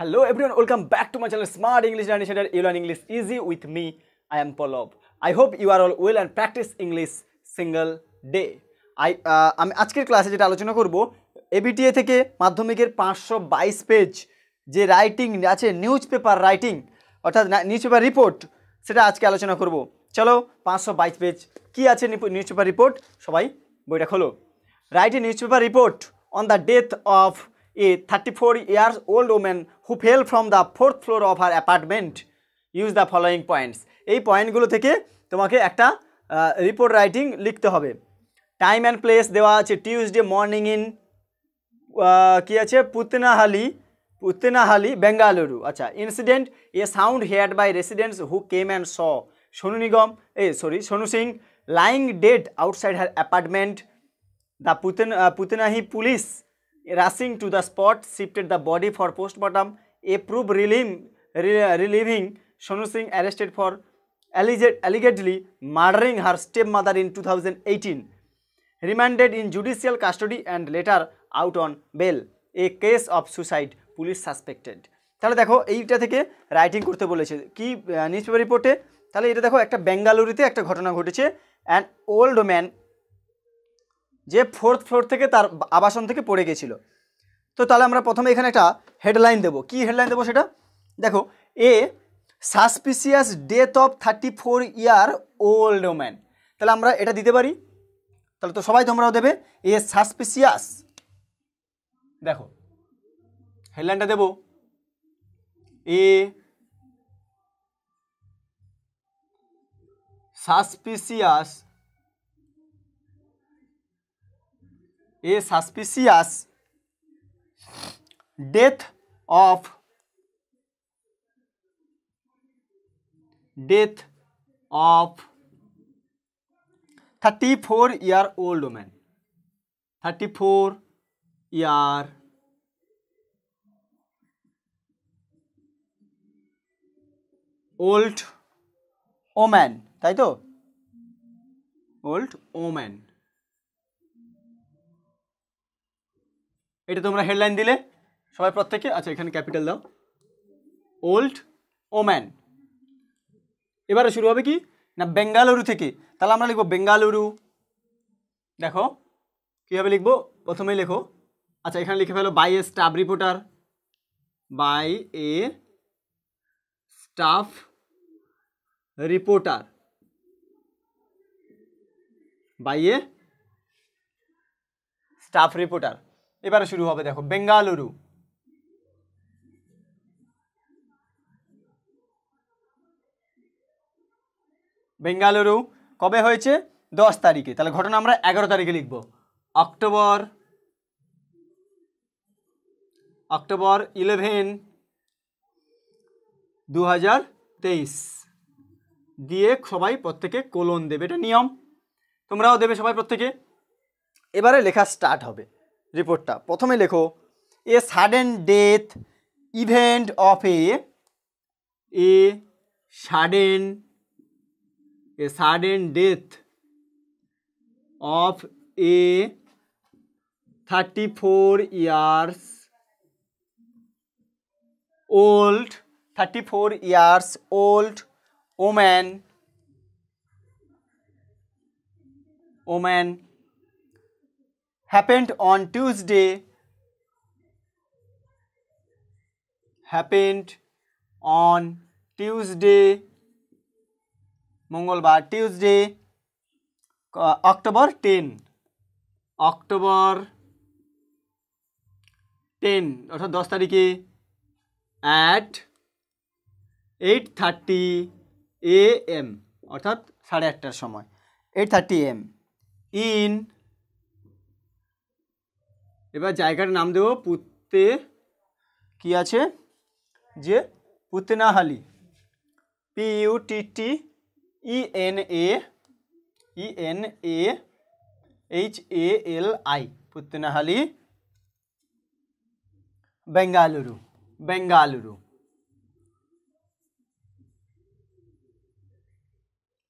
Hello everyone welcome back to my channel smart English learning centre you learn English easy with me I am পলভ I hope you are all well and practice English single day I আমি আজকের ক্লাসে যেটা আলোচনা করব ABTA থেকে মাধ্যমিকের পাঁচশো বাইশ পেজ যে রাইটিং আছে নিউজ পেপার রাইটিং অর্থাৎ নিউজ পেপার রিপোর্ট সেটা আজকে আলোচনা করব চলো পাঁচশো বাইশ পেজ কী আছে নিউজ পেপার রিপোর্ট সবাই বইটা খোলো write a newspaper report on the death of a thirty four years old woman who fell from the fourth floor of her apartment use the following points এই পয়েন্টগুলো থেকে তোমাকে একটা report writing লিখতে হবে টাইম অ্যান্ড প্লেস দেওয়া আছে Tuesday morning in কী আছে পুতনাহালি পুতনাহালি বেঙ্গালুরু আচ্ছা incident a sound heard by residents who came and saw Sonu Nigam uh sorry Sonu Singh lying dead outside her apartment the পুতনা পুতনাহি police rushing to the spot, shifted the body for postmortem. A probe relieving, relieving Sonu Singh arrested for allegedly murdering her stepmother in 2018. Remanded in judicial custody and later out on bail. A case of suicide, police suspected. তাহলে দেখো এইটা থেকে writing করতে বলেছে কি news paper রিপোর্টে তাহলে এটা দেখো একটা বেঙ্গালুরুতে একটা ঘটনা ঘটেছে অ্যান ওল্ড ম্যান যে ফোর্থ ফ্লোর থেকে তার আবাসন থেকে পড়ে গেছিলো তো তাহলে আমরা প্রথমে এখানে একটা হেডলাইন দেবো কি হেডলাইন দেবো সেটা দেখো a suspicious death of thirty four year old woman তাহলে আমরা এটা দিতে পারি তাহলে তো সবাই তোমরাও দেবে এ সাসপিসিয়াস দেখো হেডলাইনটা দেব a suspicious a suspicious death of death of thirty four year old woman thirty four year old woman तै तो ओल्ड ओमैन এটা তোমরা হেডলাইন দিলে সবাই প্রত্যেকে আচ্ছা এখানে ক্যাপিটাল দাও ওল্ড ওম্যান এবারে শুরু হবে কি না বেঙ্গালুরু থেকে তাহলে আমরা লিখবো বেঙ্গালুরু দেখো কীভাবে লিখবো প্রথমেই লেখো আচ্ছা এখানে লিখে ফেলো by a staff reporter by a staff reporter by a staff reporter এবারে শুরু হবে দেখো বেঙ্গালুরু বেঙ্গালুরু কবে হয়েছে দশ তারিখে তাহলে ঘটনা আমরা এগারো তারিখে লিখব অক্টোবর অক্টোবর ইলেভেন দু দিয়ে সবাই প্রত্যেকে কোলন দেবে এটা নিয়ম তোমরাও দেবে সবাই প্রত্যেকে এবারে লেখা স্টার্ট হবে রিপোর্টটা প্রথমে লেখো a sudden death event of a a sudden a sudden death of a thirty four years old thirty four years old woman woman happened on Tuesday happened on Tuesday মঙ্গলবার Tuesday October ten October ten অর্থাৎ দশ তারিখে at eight thirty A M অর্থাৎ সাড়ে আটটার সময় eight thirty M in এবার জায়গার নাম দেব পুত্তে কি আছে যে Puttenahalli P U T T E N A E N A H A L I Puttenahalli Bengaluru Bengaluru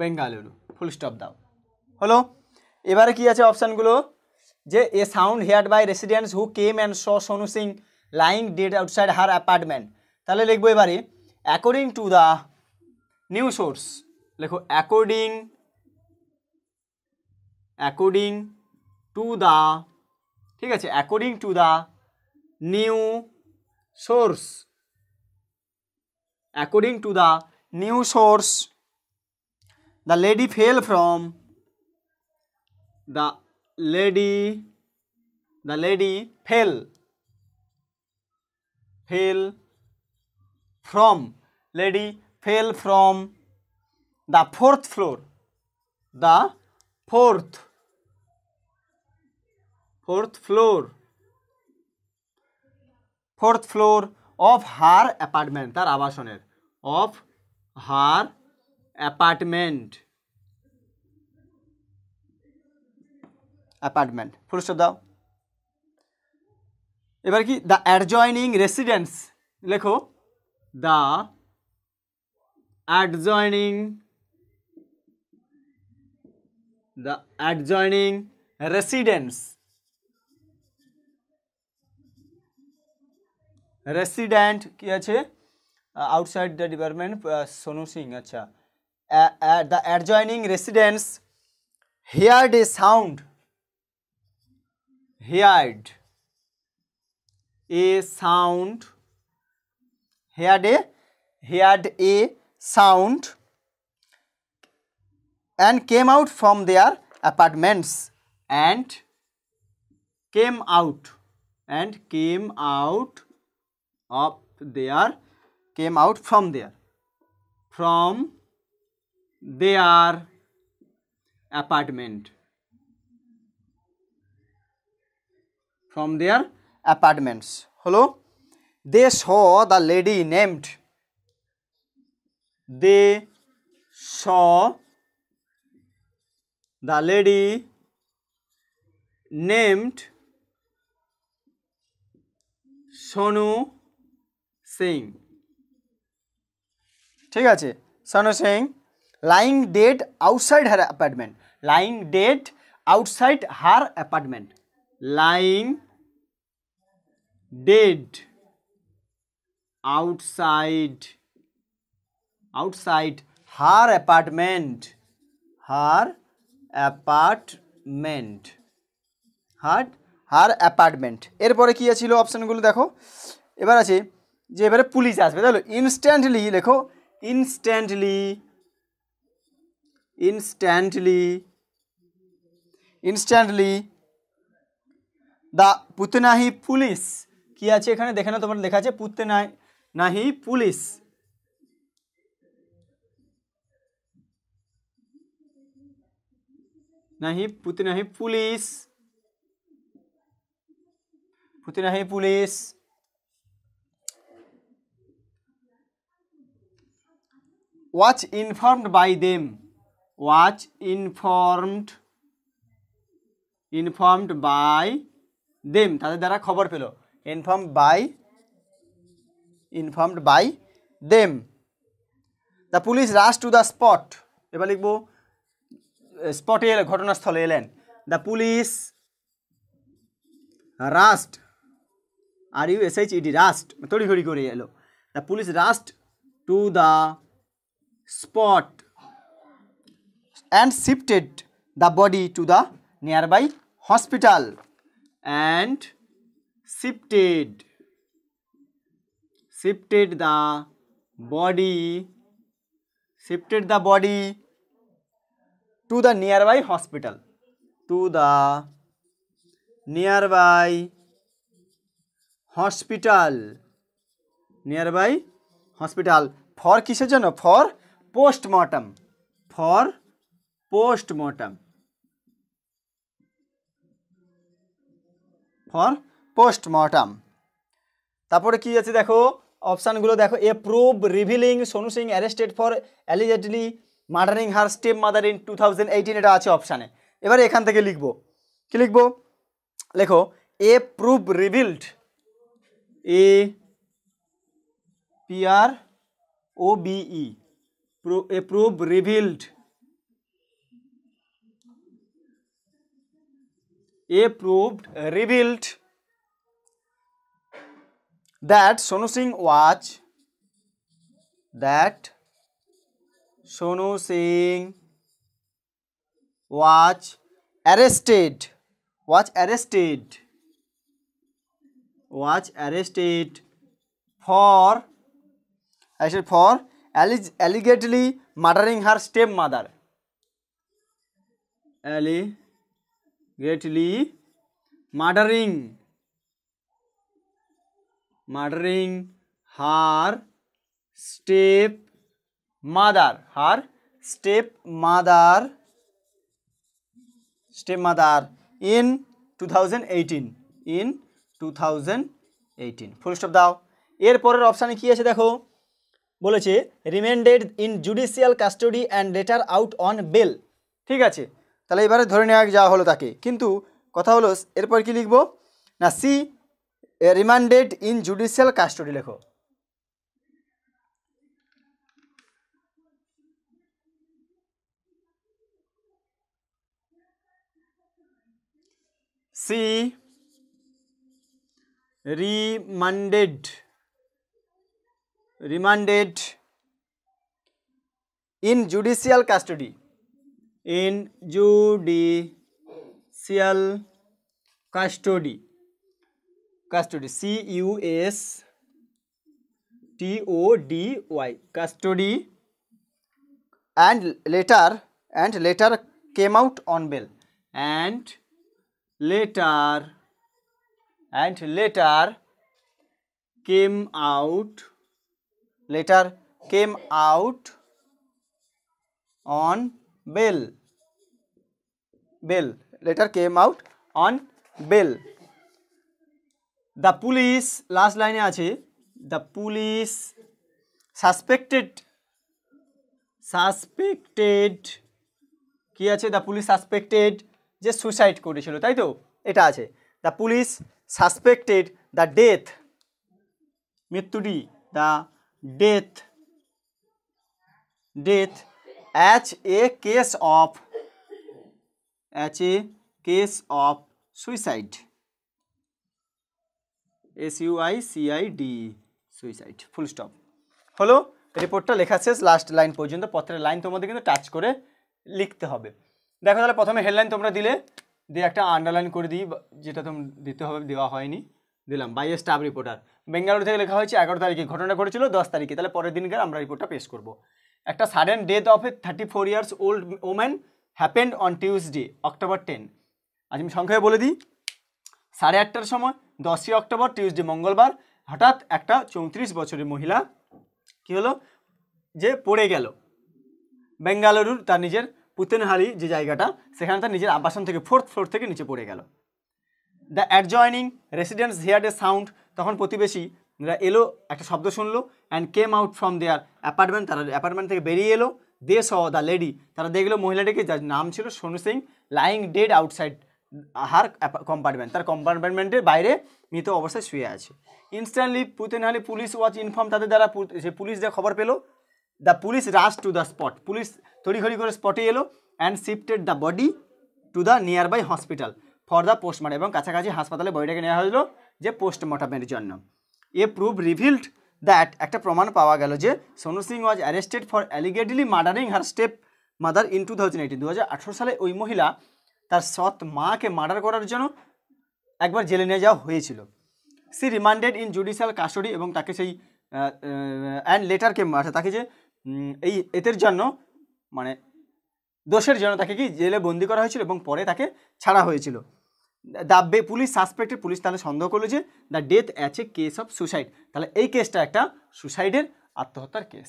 Bengaluru full stop দাও হলো এবারে কি আছে অপশানগুলো যে a sound heard by residents who came and saw Sonu Singh lying dead outside her apartment তাহলে লিখবো এবারে according to the new source লেখো অ্যাকর্ডিং অ্যাকর্ডিং টু দ্য ঠিক আছে according to the new source according to the new source the lady fell from the lady the lady fell fell from lady fell from the fourth floor the fourth fourth floor fourth floor of her apartment তার আবাসনের of her apartment apartment full stop দাও এবার কি the adjoining residence লেখো the adjoining the adjoining residence resident কি আছে outside the department Sonu Singh আচ্ছা the adjoining residence hear the sound heard a sound heard a heard a sound and came out from their apartments and came out and came out of their came out from there from their apartment from their apartments. Hello? They saw the lady named. They saw the lady named Sonu Singh. ঠিক আছে Sonu Singh lying dead outside her apartment lying dead outside her apartment lying dead outside outside her apartment her apartment her her apartment এরপরে কী ছিল অপশানগুলো দেখো এবার আছে যে এবারে পুলিশ আসবে তাহলে ইনস্ট্যান্টলি লেখো ইনস্ট্যান্টলি ইনস্ট্যান্টলি ইনস্ট্যান্টলি दुतनाहि पुलिस कि आखने देखे ना तुम्हारा तो मतलब देखा पुतनाई पुलिस नहीं पुतना police watch informed by them watch informed them তাদের দ্বারা খবর পেল inform by informed by them the police rush to the spot এবার লিখব স্পটে এলে ঘটনাস্থলে এলেন the police rushed R U S H E D rushed তড়িঘড়ি করে এলো the police rushed to the spot and shifted the body to the nearby hospital and shifted shifted the body shifted the body to the nearby hospital to the nearby hospital nearby hospital for কিসের জন্য for postmortem for postmortem for postmortem তারপরে কি আছে দেখো অপশানগুলো দেখো a probe revealing Sonu Singh arrested for allegedly murdering her stepmother in two thousand এটা আছে অপশানে এবারে এখান থেকে লিখবো কি লিখবো লেখো a probe revealed a P R O B E a probe revealed A proved revealed that Sonu Singh was that Sonu Singh was arrested was arrested was arrested for arrested for allegedly murdering her stepmother. Allegedly greatly murdering murdering her step mother her step mother step mother in 2018 in 2018 full stop দাও এর পরের অপশানে কি আছে দেখো বলেছে remanded in judicial custody and later out on bail ঠিক আছে তাহলে এবারে ধরে নেওয়া যাওয়া হলো তাকে কিন্তু কথা হলো এরপর কি লিখবো না she remanded in judicial custody লেখো she remanded remanded in judicial custody in judicial custody custody C U S T O D Y custody and later and later came out on bail and later and later came out later came out on bell bell letter came out on bell the police last line e ache the police suspected suspected কি আছে the police suspected যে suicide করেছিল তাই তো এটা আছে the police suspected the death মৃত্যুটি the death death as a case of as a case of suicide s u i c i d suicide full stop হলো রিপোর্টটা লেখা শেষ লাস্ট লাইন পর্যন্ত পত্রের লাইন তোমাদের কিন্তু টাচ করে লিখতে হবে দেখো তাহলে প্রথমে হেডলাইন তোমরা দিলে দিয়ে একটা আন্ডারলাইন করে দিই যেটা তোমার দিতে হবে দেওয়া হয়নি দিলাম by a staff reporter Bengaluru থেকে লেখা হয়েছে এগারো তারিখে ঘটনা ঘটেছিল দশ তারিখে তাহলে পরের দিনকার আমরা রিপোর্টটা পেশ করবো একটা sudden death of a thirty four years old woman happened on Tuesday October ten আজ আমি সংখ্যায় বলে দিই সাড়ে আটটার সময় দশই অক্টোবর টিউসডে মঙ্গলবার হঠাৎ একটা চৌত্রিশ বছরের মহিলা কী হলো যে পড়ে গেল বেঙ্গালুরুর তার নিজের পুতেনহালি যে জায়গাটা সেখানে তার নিজের আবাসন থেকে ফোর্থ ফ্লোর থেকে নিচে পড়ে গেল the adjoining residents hear a sound তখন প্রতিবেশী এরা এলো একটা শব্দ শুনলো and came out from their apartment তারা অ্যাপার্টমেন্ট থেকে বেরিয়ে এলো দে স দ্য লেডি তারা দেখলো মহিলাটিকে যার নাম ছিল Sonu Singh lying dead outside her compartment তার কম্পার্টমেন্টের বাইরে মৃত অবস্থায় শুয়ে আছে instantly Puttenahalli police watch inform তাদের দ্বারা সে পুলিশ যা খবর পেলো the police rush to the spot police তড়িঘড়ি করে স্পটে এলো and shifted the body to the nearby hospital for the postmortem এবং কাছাকাছি হাসপাতালে বডিটাকে নেওয়া হয়েছিল যে পোস্টমর্টমের জন্য এ প্রুভ রিভিল্ড দ্যাট একটা প্রমাণ পাওয়া গেল যে Sonu Singh was arrested for allegedly murdering her stepmother in two thousand eighteen দু সালে ওই মহিলা তার সৎ মাকে মার্ডার করার জন্য একবার জেলে নিয়ে যাওয়া হয়েছিল she remanded in judicial custody এবং তাকে সেই অ্যান্ড লেটারকে আচ্ছা, তাকে যে এই এতের জন্য মানে দোষের জন্য তাকে কি জেলে বন্দি করা হয়েছিল এবং পরে তাকে ছাড়া হয়েছিল বে পুলিশ সাসপেক্টেড পুলিশ তাহলে সন্দেহ করলো যে the death as a case of suicide তাহলে এই কেসটা একটা সুসাইডের আত্মহত্যার কেস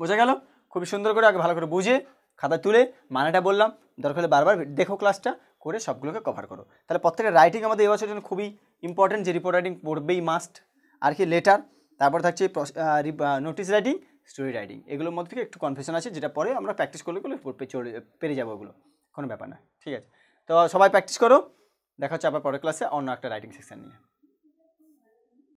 বোঝা গেল খুবই সুন্দর করে আগে ভালো করে বুঝে খাতা তুলে মানেটা বললাম দরকার হলে বারবার দেখো ক্লাসটা করে সবগুলোকে কভার করো তাহলে প্রত্যেকের রাইটিং আমাদের বছরের জন্য খুবই ইম্পর্টেন্ট যে রিপোর্ট রাইটিং পড়বেই মাস্ট আর কি লেটার তারপর থাকছে নোটিস রাইটিং স্টোরি রাইটিং এগুলোর মধ্যে থেকে একটু কনফিউশন আছে যেটা পরে আমরা প্র্যাকটিস করলে পেরে যাবো ওগুলো কোনো ব্যাপার না ঠিক আছে তো সবাই প্র্যাকটিস করো দেখা হচ্ছে আবার পরের ক্লাসে অন্য একটা রাইটিং সেকশন নিয়ে